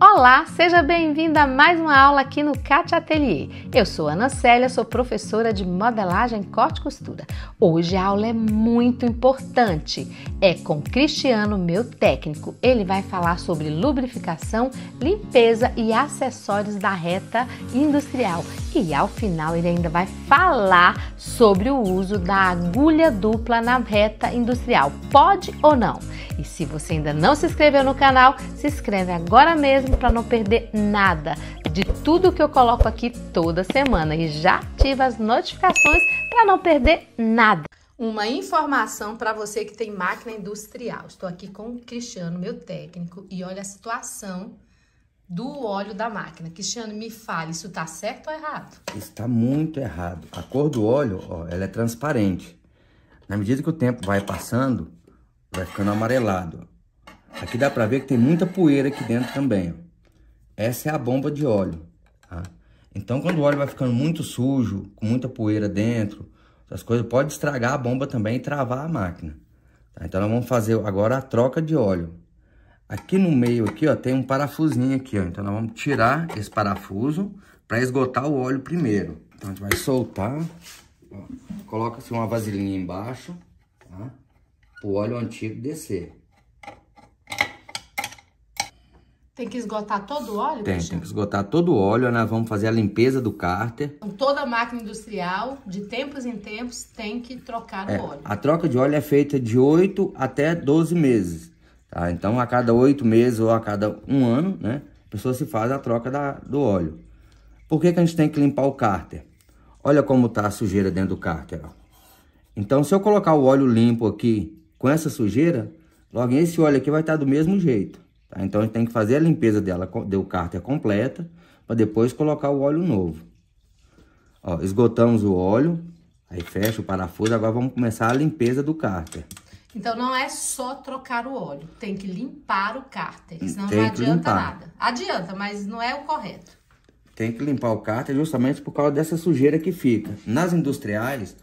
Olá, seja bem-vinda a mais uma aula aqui no Cate Atelier. Eu sou Ana Célia, sou professora de modelagem corte e costura. Hoje a aula é muito importante. É com Cristiano, meu técnico. Ele vai falar sobre lubrificação, limpeza e acessórios da reta industrial. E ao final ele ainda vai falar sobre o uso da agulha dupla na reta industrial. Pode ou não? E se você ainda não se inscreveu no canal, se inscreve agora mesmo mesmo para não perder nada de tudo que eu coloco aqui toda semana e já ativa as notificações para não perder nada. Uma informação para você que tem máquina industrial. Estou aqui com o Cristiano, meu técnico, e olha a situação do óleo da máquina. Cristiano, me fale, isso está certo ou errado? Está muito errado. A cor do óleo, ó, ela é transparente. Na medida que o tempo vai passando, vai ficando amarelado. Aqui dá para ver que tem muita poeira aqui dentro também. Ó. Essa é a bomba de óleo, tá? Então, quando o óleo vai ficando muito sujo, com muita poeira dentro, essas coisas, pode estragar a bomba também e travar a máquina. Tá? Então, nós vamos fazer agora a troca de óleo. Aqui no meio aqui, ó, tem um parafusinho aqui, ó. Então, nós vamos tirar esse parafuso para esgotar o óleo primeiro. Então, a gente vai soltar, coloca-se uma vasilhinha embaixo, tá? O óleo antigo descer. Tem que esgotar todo o óleo? Tem, tem que esgotar todo o óleo. Nós vamos fazer a limpeza do cárter. Então, toda máquina industrial, de tempos em tempos, tem que trocar é, o óleo. A troca de óleo é feita de 8 até 12 meses. Tá? Então, a cada 8 meses ou a cada um ano, né? A pessoa se faz a troca da, do óleo. Por que, que a gente tem que limpar o cárter? Olha como tá a sujeira dentro do cárter. Ó. Então, se eu colocar o óleo limpo aqui com essa sujeira, logo esse óleo aqui vai estar tá do mesmo jeito. Tá? Então, a gente tem que fazer a limpeza dela, do cárter completa, para depois colocar o óleo novo. Ó, esgotamos o óleo, aí fecha o parafuso, agora vamos começar a limpeza do cárter. Então, não é só trocar o óleo, tem que limpar o cárter, hum, senão tem não adianta limpar. nada. Adianta, mas não é o correto. Tem que limpar o cárter justamente por causa dessa sujeira que fica. Nas industriais,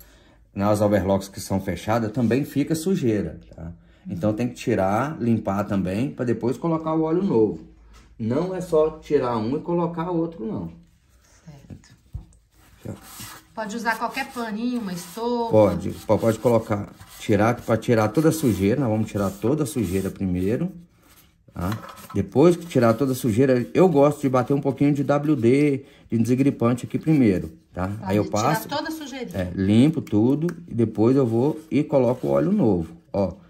nas overlocks que são fechadas, também fica sujeira, tá? Então tem que tirar, limpar também, para depois colocar o óleo novo. Não é só tirar um e colocar outro, não. Certo. Pode usar qualquer paninho, uma estopa? Pode, pode colocar, tirar, para tirar toda a sujeira, nós vamos tirar toda a sujeira primeiro, tá? Depois que tirar toda a sujeira, eu gosto de bater um pouquinho de WD, de desengripante aqui primeiro, tá? Pode Aí eu passo... Tirar toda a sujeira. É, limpo tudo, e depois eu vou e coloco o óleo novo, ó.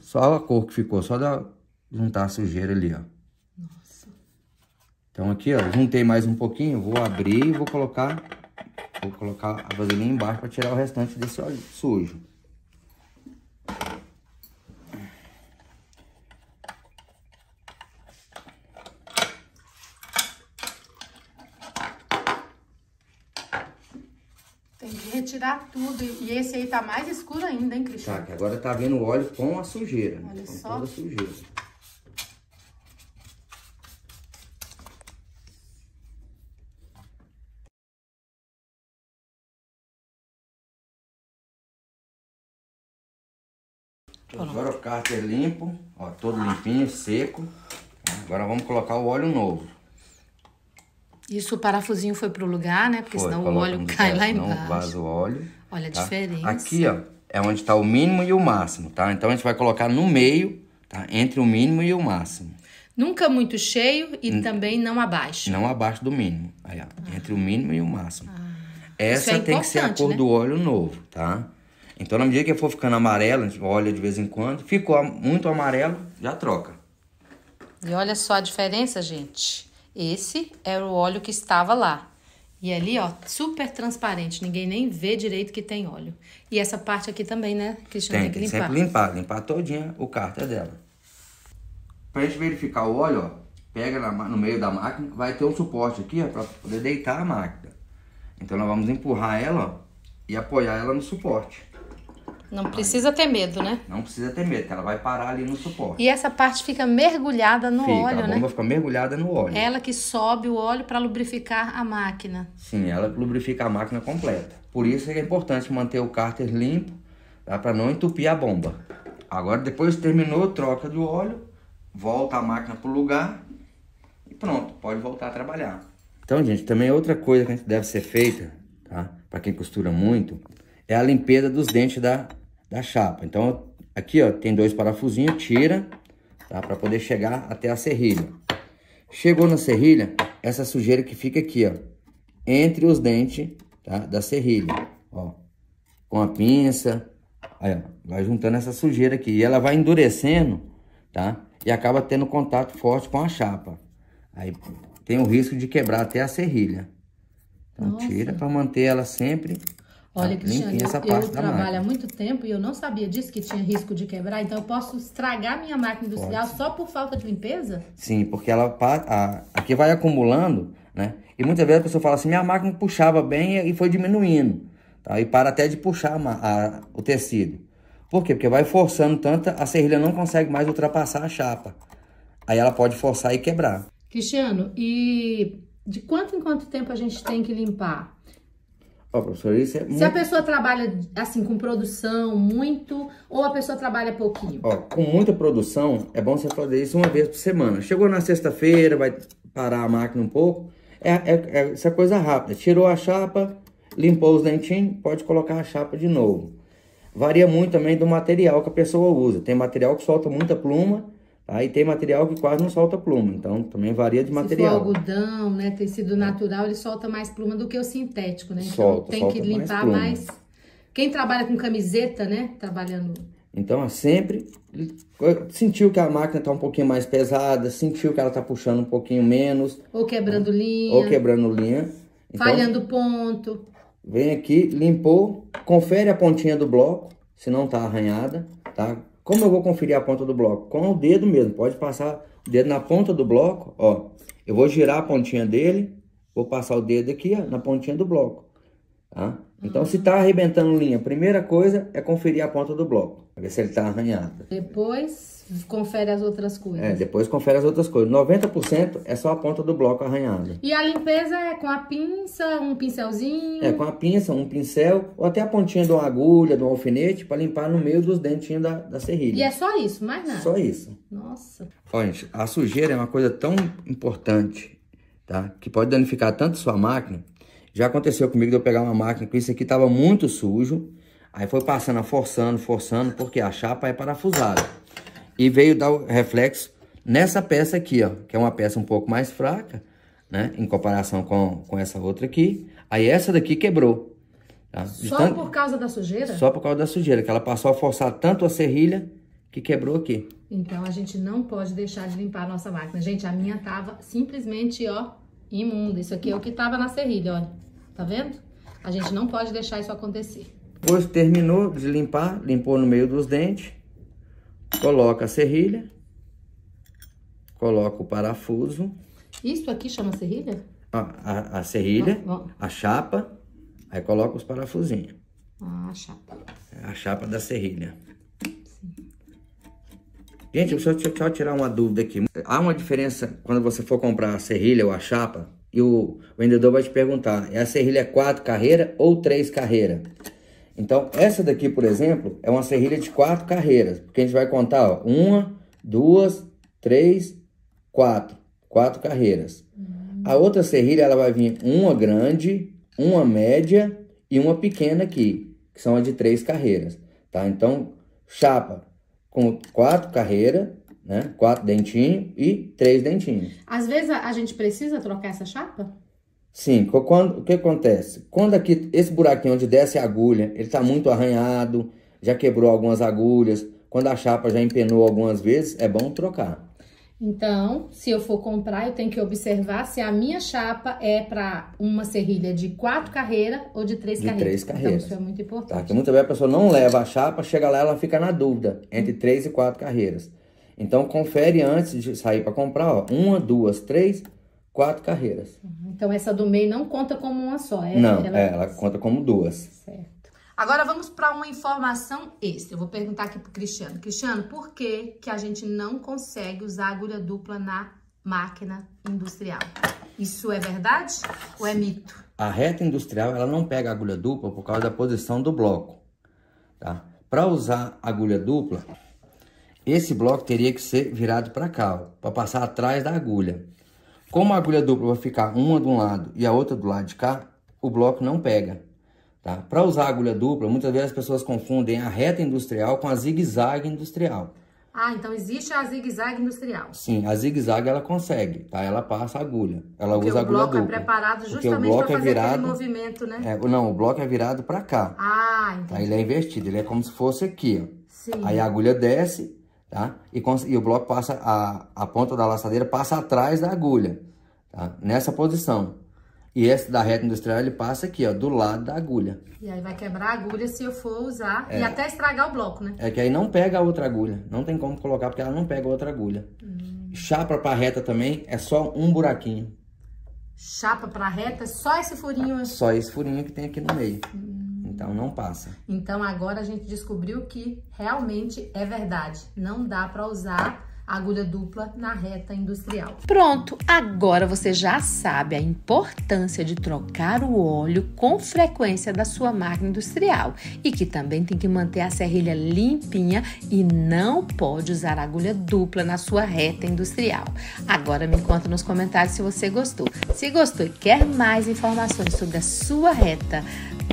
Só a cor que ficou, só da juntar a sujeira ali, ó. Nossa. Então aqui, ó, juntei mais um pouquinho, vou abrir e vou colocar, vou colocar a vasilhinha embaixo para tirar o restante desse óleo sujo. Tem que retirar tudo. E esse aí tá mais escuro ainda, hein, Cristian? Tá, que agora tá vendo o óleo com a sujeira. Né? Olha com só. toda a sujeira. Agora o cárter é limpo, ó, todo limpinho, seco. Agora vamos colocar o óleo novo. Isso o parafusinho foi pro lugar, né? Porque foi, senão o óleo cai lá embaixo. Não vaza o óleo. Olha tá? a diferença. Aqui, ó, é onde está o mínimo e o máximo, tá? Então a gente vai colocar no meio, tá? Entre o mínimo e o máximo. Nunca muito cheio e N também não abaixo. Não abaixo do mínimo. Aí, ó, ah. Entre o mínimo e o máximo. Ah. Essa é tem que ser a cor né? do óleo novo, tá? Então, na medida que for ficando amarelo, a gente olha de vez em quando. Ficou muito amarelo, já troca. E olha só a diferença, gente. Esse era o óleo que estava lá. E ali, ó, super transparente, ninguém nem vê direito que tem óleo. E essa parte aqui também, né, Cristina? Tem, tem que limpar. sempre limpar, limpar todinha o cárter dela. Pra gente verificar o óleo, ó, pega na, no meio da máquina, vai ter um suporte aqui, ó, pra poder deitar a máquina. Então nós vamos empurrar ela, ó, e apoiar ela no suporte. Não precisa ter medo, né? Não precisa ter medo, que ela vai parar ali no suporte. E essa parte fica mergulhada no fica, óleo, né? A bomba né? fica mergulhada no óleo. Ela que sobe o óleo para lubrificar a máquina. Sim, ela lubrifica a máquina completa. Por isso é, é importante manter o cárter limpo, tá? para não entupir a bomba. Agora, depois terminou, a troca do óleo, volta a máquina para o lugar e pronto, pode voltar a trabalhar. Então, gente, também é outra coisa que deve ser feita, tá? Para quem costura muito, é a limpeza dos dentes da da chapa. Então, aqui ó, tem dois parafusinhos, tira, tá? Para poder chegar até a serrilha. Chegou na serrilha, essa sujeira que fica aqui, ó, entre os dentes tá? da serrilha, ó. Com a pinça, aí, ó, vai juntando essa sujeira aqui. E ela vai endurecendo, tá? E acaba tendo contato forte com a chapa. Aí tem o risco de quebrar até a serrilha. Então Nossa. tira para manter ela sempre Olha, Cristiane, eu trabalho há muito tempo e eu não sabia disso que tinha risco de quebrar, então eu posso estragar minha máquina industrial Pode. só por falta de limpeza? Sim, porque ela a, aqui vai acumulando, né? E muitas vezes a pessoa fala assim, minha máquina puxava bem e foi diminuindo. Tá? E para até de puxar a, a, o tecido. Por quê? Porque vai forçando tanto, a serrilha não consegue mais ultrapassar a chapa. Aí ela pode forçar e quebrar. Cristiano, e de quanto em quanto tempo a gente tem que limpar? Ó, professor, isso é Se a pessoa trabalha, assim, com produção muito, ou a pessoa trabalha pouquinho? Ó, com muita produção, é bom você fazer isso uma vez por semana. Chegou na sexta-feira, vai parar a máquina um pouco. É, é, é, isso é coisa rápida. Tirou a chapa, limpou os dentinhos, pode colocar a chapa de novo. Varia muito também do material que a pessoa usa. Tem material que solta muita pluma, Aí tá? tem material que quase não solta pluma, então também varia de material. Se for algodão, né, tecido natural, ele solta mais pluma do que o sintético, né? Então solta, tem solta que limpar mais, mais, Quem trabalha com camiseta, né, trabalhando... Então, é sempre sentiu que a máquina está um pouquinho mais pesada, sentiu que ela está puxando um pouquinho menos. Ou quebrando né? linha. Ou quebrando linha. Então, falhando ponto. Vem aqui, limpou, confere a pontinha do bloco, se não está arranhada, tá? Como eu vou conferir a ponta do bloco? Com o dedo mesmo, pode passar o dedo na ponta do bloco, ó. Eu vou girar a pontinha dele, vou passar o dedo aqui ó, na pontinha do bloco, tá? Então, se está arrebentando linha, primeira coisa é conferir a ponta do bloco, ver se ele está arranhado. Depois, confere as outras coisas. É, depois confere as outras coisas. 90% é só a ponta do bloco arranhada. E a limpeza é com a pinça, um pincelzinho? É, com a pinça, um pincel, ou até a pontinha de uma agulha, de um alfinete, para limpar no meio dos dentinhos da, da serrilha. E é só isso, mais nada? Só isso. Nossa. Olha, gente, a sujeira é uma coisa tão importante, tá? Que pode danificar tanto sua máquina já aconteceu comigo de eu pegar uma máquina que isso aqui estava muito sujo. Aí foi passando, forçando, forçando, porque a chapa é parafusada. E veio dar o reflexo nessa peça aqui, ó. Que é uma peça um pouco mais fraca, né? Em comparação com, com essa outra aqui. Aí essa daqui quebrou. Tá? Só tanto... por causa da sujeira? Só por causa da sujeira, que ela passou a forçar tanto a serrilha que quebrou aqui. Então, a gente não pode deixar de limpar a nossa máquina. Gente, a minha tava simplesmente, ó, imunda. Isso aqui é o que tava na serrilha, olha. Tá vendo? A gente não pode deixar isso acontecer. Depois terminou de limpar, limpou no meio dos dentes, coloca a serrilha, coloca o parafuso. Isso aqui chama serrilha? a, a, serrilha, ah, a chapa, aí coloca os parafusinhos. Ah, a chapa. É a chapa da serrilha. Gente, deixa eu tirar uma dúvida aqui. Há uma diferença quando você for comprar a serrilha ou a chapa e o vendedor vai te perguntar, é a serrilha quatro carreira ou três carreira? Então, essa daqui, por exemplo, é uma serrilha de quatro carreiras, porque a gente vai contar, ó, uma, duas, três, quatro, quatro carreiras. Uhum. A outra serrilha, ela vai vir uma grande, uma média e uma pequena aqui, que são as de três carreiras, tá? Então, chapa, com quatro carreiras, né? Quatro dentinhos e três dentinhos. Às vezes a, gente precisa trocar essa chapa? Sim, quando, o que acontece? Quando aqui, esse buraquinho onde desce a agulha, ele está muito arranhado, já quebrou algumas agulhas, quando a chapa já empenou algumas vezes, é bom trocar. Então, se eu for comprar, eu tenho que observar se a minha chapa é para uma serrilha de quatro carreiras ou de três de carreiras. três carreiras. Então, isso é muito importante. Tá, porque muitas vezes a pessoa não leva a chapa, chega lá ela fica na dúvida entre três e quatro carreiras. Então, confere antes de sair para comprar, ó, uma, duas, três, quatro carreiras. Uhum. Então, essa do meio não conta como uma só, é? Não, ela, é, ela conta como duas. Certo. Agora vamos para uma informação extra. Eu vou perguntar aqui para o Cristiano. Cristiano, por que, que a gente não consegue usar agulha dupla na máquina industrial? Isso é verdade ou é mito? A reta industrial ela não pega agulha dupla por causa da posição do bloco. Tá? Para usar agulha dupla, esse bloco teria que ser virado para cá, para passar atrás da agulha. Como a agulha dupla vai ficar uma de um lado e a outra do lado de cá, o bloco não pega. Tá? Para usar agulha dupla, muitas vezes as pessoas confundem a reta industrial com a zigue-zague industrial. Ah, então existe a zigue-zague industrial. Sim, a zigue-zague ela consegue, tá? Ela passa a agulha. Ela Porque usa a agulha dupla. o bloco é preparado justamente para é fazer é virado, movimento, né? É, não, o bloco é virado para cá. Ah, entendi. Tá? Ele é invertido, ele é como se fosse aqui, ó. Sim. Aí a agulha desce, tá? E, e o bloco passa, a, a ponta da laçadeira passa atrás da agulha, tá? Nessa posição. E esse da reta industrial, ele passa aqui, ó, do lado da agulha. E aí vai quebrar a agulha se eu for usar é. e até estragar o bloco, né? É que aí não pega a outra agulha. Não tem como colocar porque ela não pega a outra agulha. Hum. Chapa pra reta também é só um buraquinho. Chapa pra reta, é só esse furinho? Ah, só esse furinho que tem aqui no meio. Hum. Então não passa. Então agora a gente descobriu que realmente é verdade. Não dá pra usar agulha dupla na reta industrial. Pronto, agora você já sabe a importância de trocar o óleo com frequência da sua máquina industrial e que também tem que manter a serrilha limpinha e não pode usar agulha dupla na sua reta industrial. Agora me conta nos comentários se você gostou. Se gostou e quer mais informações sobre a sua reta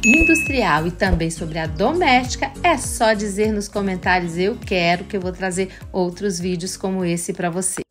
industrial e também sobre a doméstica, é só dizer nos comentários eu quero que eu vou trazer outros vídeos como esse para você.